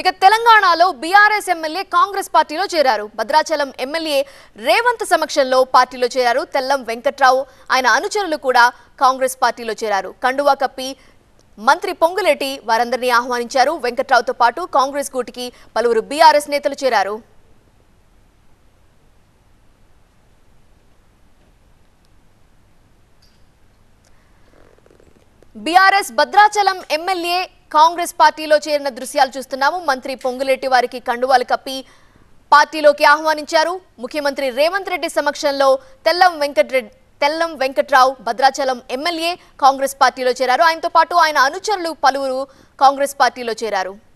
ఇక తెలంగాణలో BRS MLA Congress పార్టీలో చేరారు భద్రాచలం ఎమ్మెల్యే రేవంత్ సమక్షంలో పార్టీలో చేరారు తెల్లం వెంకట్రావు ఆయన అనుచరులు కూడా కాంగ్రెస్ పార్టీలో చేరారు కండువా కప్పి మంత్రి పొంగులేటి వారందరినీ ఆహ్వానించారు వెంకట్రావుతో పాటు కాంగ్రెస్ గూటికి పలువురు బీఆర్ఎస్ నేతలు చేరారు బీఆర్ఎస్ భద్రాచలం ఎమ్మెల్యే కాంగ్రెస్ పార్టీలో చేరిన దృశ్యాలు చూస్తున్నాము మంత్రి పొంగులేటి వారికి కండువాలు కప్పి పార్టీలోకి ఆహ్వానించారు ముఖ్యమంత్రి రేవంత్ రెడ్డి సమక్షంలో తెల్లం వెంకట్రెడ్డి తెల్లం వెంకట్రావు భద్రాచలం ఎమ్మెల్యే కాంగ్రెస్ పార్టీలో చేరారు ఆయనతో పాటు ఆయన అనుచరులు పలువురు కాంగ్రెస్ పార్టీలో చేరారు